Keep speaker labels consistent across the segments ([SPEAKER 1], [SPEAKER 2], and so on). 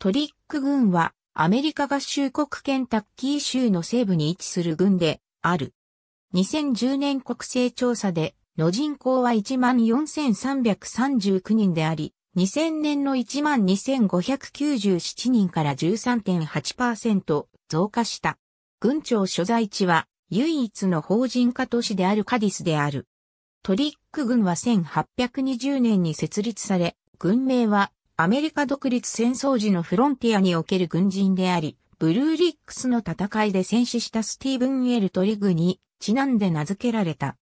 [SPEAKER 1] トリック軍はアメリカ合衆国ケンタッキー州の西部に位置する軍である。2010年国勢調査での人口は14,339人であり、2000年の12,597人から13.8%増加した。軍庁所在地は唯一の法人化都市であるカディスである。トリック軍は1820年に設立され、軍名はアメリカ独立戦争時のフロンティアにおける軍人であり、ブルーリックスの戦いで戦死したスティーブン・エル・トリグにちなんで名付けられた。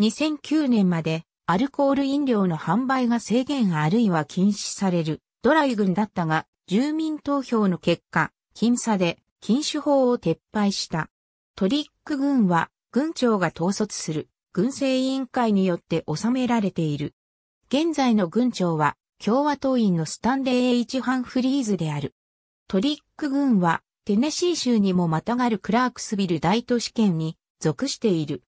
[SPEAKER 1] 2009年までアルコール飲料の販売が制限あるいは禁止されるドライ軍だったが、住民投票の結果、僅差で禁酒法を撤廃した。トリック軍は軍長が統率する軍政委員会によって収められている。現在の軍長は共和党員のスタンレー・ H・ ハンフリーズである。トリック軍は、テネシー州にもまたがるクラークスビル大都市圏に属している。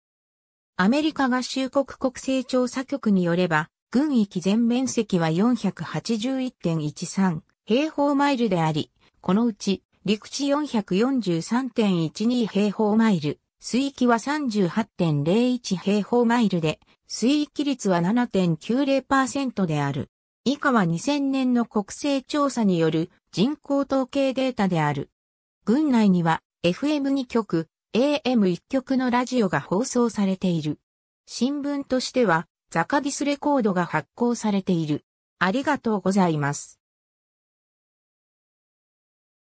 [SPEAKER 1] アメリカ合衆国国勢調査局によれば、軍域全面積は481.13平方マイルであり、このうち陸地443.12平方マイル、水域は38.01平方マイルで、水域率は7.90%である。以下は2000年の国勢調査による人口統計データである。軍内には FM2 局、AM1 局のラジオが放送されている。新聞としてはザカディスレコードが発行されている。ありがとうございます。